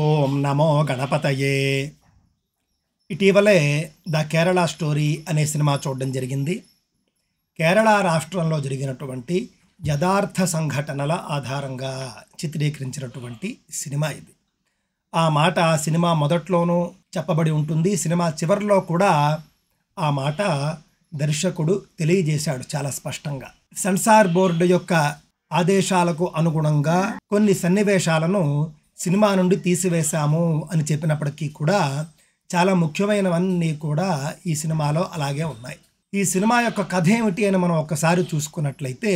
ఓం నమో గణపతయే ఇటీవలే ద కేరళ స్టోరీ అనే సినిమా చూడడం జరిగింది కేరళ రాష్ట్రంలో జరిగినటువంటి యథార్థ సంఘటనల ఆధారంగా చిత్రీకరించినటువంటి సినిమా ఇది ఆ మాట సినిమా మొదట్లోనూ చెప్పబడి ఉంటుంది సినిమా చివరిలో కూడా ఆ మాట దర్శకుడు తెలియజేశాడు చాలా స్పష్టంగా సెన్సార్ బోర్డు యొక్క ఆదేశాలకు అనుగుణంగా కొన్ని సన్నివేశాలను సినిమా నుండి తీసివేశాము అని చెప్పినప్పటికీ కూడా చాలా ముఖ్యమైనవన్నీ కూడా ఈ సినిమాలో అలాగే ఉన్నాయి ఈ సినిమా యొక్క కథ ఏమిటి అని మనం ఒకసారి చూసుకున్నట్లయితే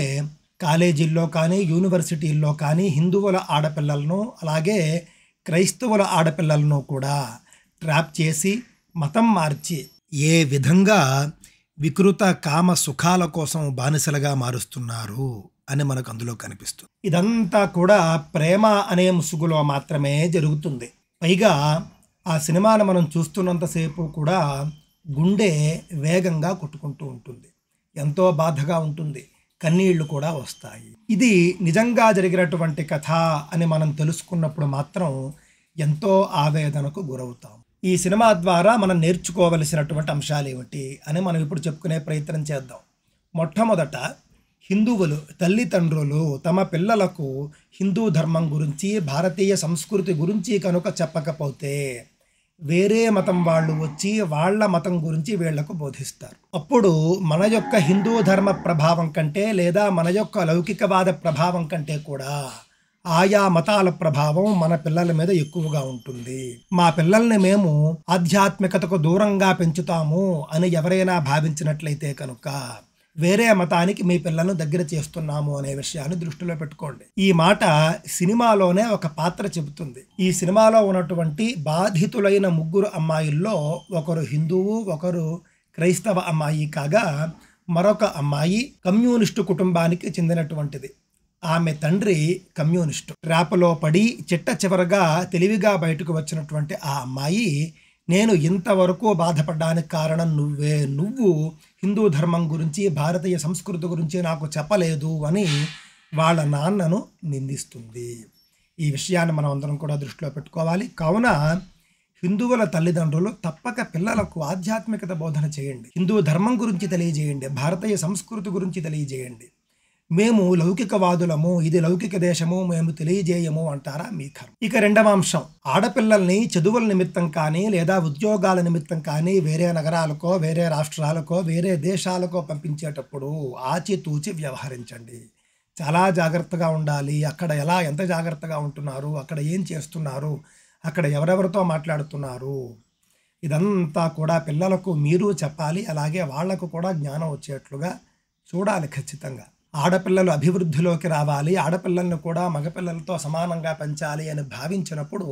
కాలేజీల్లో కానీ యూనివర్సిటీల్లో కానీ హిందువుల ఆడపిల్లలను అలాగే క్రైస్తవుల ఆడపిల్లలను కూడా ట్రాప్ చేసి మతం మార్చి ఏ విధంగా వికృత కామ సుఖాల కోసం బానిసలుగా మారుస్తున్నారు అని మనకు అందులో కనిపిస్తుంది ఇదంతా కూడా ప్రేమ అనే ముసుగులో మాత్రమే జరుగుతుంది పైగా ఆ సినిమాను మనం చూస్తున్నంతసేపు కూడా గుండె వేగంగా కొట్టుకుంటూ ఉంటుంది ఎంతో బాధగా ఉంటుంది కన్నీళ్లు కూడా వస్తాయి ఇది నిజంగా జరిగినటువంటి కథ అని మనం తెలుసుకున్నప్పుడు మాత్రం ఎంతో ఆవేదనకు గురవుతాం ఈ సినిమా ద్వారా మనం నేర్చుకోవలసినటువంటి అంశాలు ఏమిటి అని మనం ఇప్పుడు చెప్పుకునే ప్రయత్నం చేద్దాం మొట్టమొదట హిందువులు తల్లిదండ్రులు తమ పిల్లలకు హిందూ ధర్మం గురించి భారతీయ సంస్కృతి గురించి కనుక చెప్పకపోతే వేరే మతం వాళ్ళు వచ్చి వాళ్ళ మతం గురించి వీళ్లకు బోధిస్తారు అప్పుడు మన యొక్క హిందూ ధర్మ ప్రభావం కంటే లేదా మన యొక్క లౌకికవాద ప్రభావం కంటే కూడా ఆయా మతాల ప్రభావం మన పిల్లల మీద ఎక్కువగా ఉంటుంది మా పిల్లల్ని మేము ఆధ్యాత్మికతకు దూరంగా పెంచుతాము అని ఎవరైనా భావించినట్లయితే కనుక వేరే మతానికి మీ పిల్లలను దగ్గర చేస్తున్నాము అనే విషయాన్ని దృష్టిలో పెట్టుకోండి ఈ మాట సినిమాలోనే ఒక పాత్ర చెబుతుంది ఈ సినిమాలో ఉన్నటువంటి బాధితులైన ముగ్గురు అమ్మాయిల్లో ఒకరు హిందువు ఒకరు క్రైస్తవ అమ్మాయి కాగా మరొక అమ్మాయి కమ్యూనిస్టు కుటుంబానికి చెందినటువంటిది ఆమె తండ్రి కమ్యూనిస్టు ట్రాప్లో పడి చిట్ట చివరగా తెలివిగా బయటకు వచ్చినటువంటి ఆ అమ్మాయి నేను ఇంతవరకు బాధపడడానికి కారణం నువ్వే నువ్వు హిందూ ధర్మం గురించి భారతీయ సంస్కృతి గురించి నాకు చెప్పలేదు అని వాళ్ళ నాన్నను నిందిస్తుంది ఈ విషయాన్ని మనం అందరం కూడా దృష్టిలో పెట్టుకోవాలి కావున హిందువుల తల్లిదండ్రులు తప్పక పిల్లలకు ఆధ్యాత్మికత బోధన చేయండి హిందూ ధర్మం గురించి తెలియజేయండి భారతీయ సంస్కృతి గురించి తెలియజేయండి మేము లౌకికవాదులము ఇది లౌకిక దేశము మేము తెలియజేయము అంటారా మీ కర్మ ఇక రెండవ అంశం ఆడపిల్లల్ని చదువుల నిమిత్తం కానీ లేదా ఉద్యోగాల నిమిత్తం కానీ వేరే నగరాలకో వేరే రాష్ట్రాలకో వేరే దేశాలకో పంపించేటప్పుడు ఆచితూచి వ్యవహరించండి చాలా జాగ్రత్తగా ఉండాలి అక్కడ ఎలా ఎంత జాగ్రత్తగా ఉంటున్నారు అక్కడ ఏం చేస్తున్నారు అక్కడ ఎవరెవరితో మాట్లాడుతున్నారు ఇదంతా కూడా పిల్లలకు మీరు చెప్పాలి అలాగే వాళ్లకు కూడా జ్ఞానం వచ్చేట్లుగా చూడాలి ఖచ్చితంగా ఆడపిల్లలు అభివృద్ధిలోకి రావాలి ఆడపిల్లలను కూడా మగపిల్లలతో సమానంగా పెంచాలి అని భావించినప్పుడు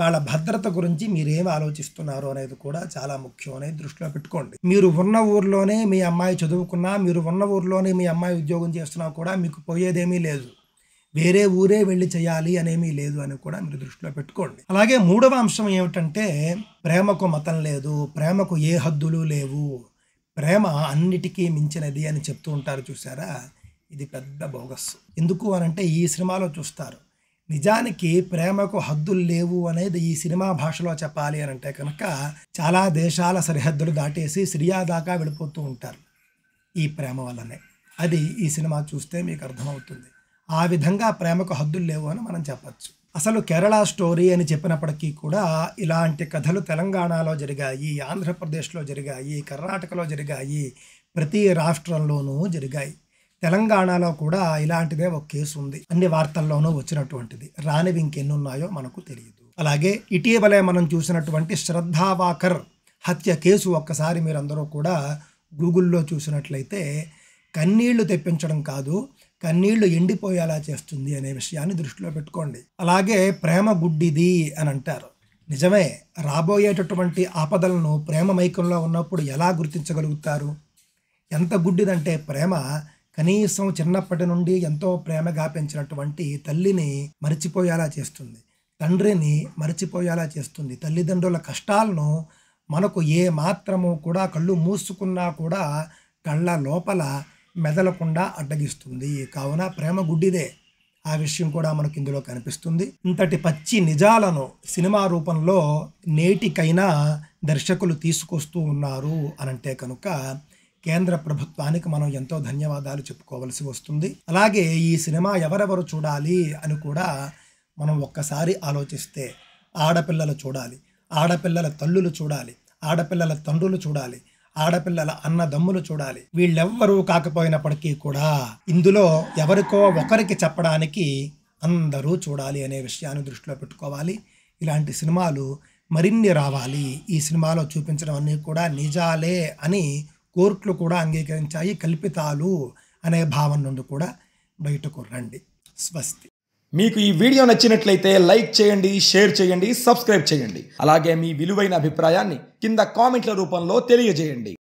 వాళ్ళ భద్రత గురించి మీరేం ఆలోచిస్తున్నారు అనేది కూడా చాలా ముఖ్యం అనేది దృష్టిలో పెట్టుకోండి మీరు ఉన్న ఊర్లోనే మీ అమ్మాయి చదువుకున్నా మీరు ఉన్న ఊర్లోనే మీ అమ్మాయి ఉద్యోగం చేస్తున్నా కూడా మీకు పోయేదేమీ లేదు వేరే ఊరే వెళ్ళి చేయాలి అనేమీ లేదు అని కూడా మీరు దృష్టిలో పెట్టుకోండి అలాగే మూడవ అంశం ఏమిటంటే ప్రేమకు మతం లేదు ప్రేమకు ఏ హద్దులు లేవు ప్రేమ అన్నిటికీ మించినది అని చెప్తూ ఉంటారు చూసారా ఇది పెద్ద బోగస్ ఎందుకు అనంటే ఈ సినిమాలో చూస్తారు నిజానికి ప్రేమకు హద్దులు లేవు అనేది ఈ సినిమా భాషలో చెప్పాలి అని అంటే కనుక చాలా దేశాల సరిహద్దులు దాటేసి సిరియా దాకా వెళ్ళిపోతూ ఉంటారు ఈ ప్రేమ వల్లనే అది ఈ సినిమా చూస్తే మీకు అర్థమవుతుంది ఆ విధంగా ప్రేమకు హద్దులు లేవు అని మనం చెప్పచ్చు అసలు కేరళ స్టోరీ అని చెప్పినప్పటికీ కూడా ఇలాంటి కథలు తెలంగాణలో జరిగాయి ఆంధ్రప్రదేశ్లో జరిగాయి కర్ణాటకలో జరిగాయి ప్రతి రాష్ట్రంలోనూ జరిగాయి తెలంగాణలో కూడా ఇలాంటిదే ఒక కేసు ఉంది అన్ని వార్తల్లోనూ వచ్చినటువంటిది రానివి ఇంకెన్నున్నాయో మనకు తెలియదు అలాగే ఇటీవలే మనం చూసినటువంటి శ్రద్ధావాకర్ హత్య కేసు ఒక్కసారి మీరందరూ కూడా గూగుల్లో చూసినట్లయితే కన్నీళ్లు తెప్పించడం కాదు కన్నీళ్లు ఎండిపోయేలా చేస్తుంది అనే విషయాన్ని దృష్టిలో పెట్టుకోండి అలాగే ప్రేమ గుడ్డిది అని అంటారు నిజమే రాబోయేటటువంటి ఆపదలను ప్రేమ మైకంలో ఉన్నప్పుడు ఎలా గుర్తించగలుగుతారు ఎంత గుడ్డిదంటే ప్రేమ కనీసం చిన్నప్పటి నుండి ఎంతో ప్రేమగా పెంచినటువంటి తల్లిని మరిచిపోయేలా చేస్తుంది తండ్రిని మరిచిపోయేలా చేస్తుంది తల్లిదండ్రుల కష్టాలను మనకు ఏ మాత్రము కూడా కళ్ళు మూసుకున్నా కూడా కళ్ళ లోపల మెదలకుండా అడ్డగిస్తుంది కావున ప్రేమ గుడ్డిదే ఆ విషయం కూడా మనకు ఇందులో కనిపిస్తుంది ఇంతటి పచ్చి నిజాలను సినిమా రూపంలో నేటికైనా దర్శకులు తీసుకొస్తూ ఉన్నారు అనంటే కనుక కేంద్ర ప్రభుత్వానికి మనం ఎంతో ధన్యవాదాలు చెప్పుకోవలసి వస్తుంది అలాగే ఈ సినిమా ఎవరెవరు చూడాలి అని కూడా మనం ఒక్కసారి ఆలోచిస్తే ఆడపిల్లలు చూడాలి ఆడపిల్లల తల్లులు చూడాలి ఆడపిల్లల తండ్రులు చూడాలి ఆడపిల్లల అన్నదమ్ములు చూడాలి వీళ్ళెవ్వరూ కాకపోయినప్పటికీ కూడా ఇందులో ఎవరికో ఒకరికి చెప్పడానికి అందరూ చూడాలి అనే విషయాన్ని దృష్టిలో పెట్టుకోవాలి ఇలాంటి సినిమాలు మరిన్ని రావాలి ఈ సినిమాలో చూపించడం అన్నీ కూడా నిజాలే అని కోర్టులు కూడా అంగీకరించాయి కల్పితాలు అనే భావన నుండి కూడా బయటకు రండి స్వస్తి మీకు ఈ వీడియో నచ్చినట్లయితే లైక్ చేయండి షేర్ చేయండి సబ్స్క్రైబ్ చేయండి అలాగే మీ విలువైన అభిప్రాయాన్ని కింద కామెంట్ల రూపంలో తెలియజేయండి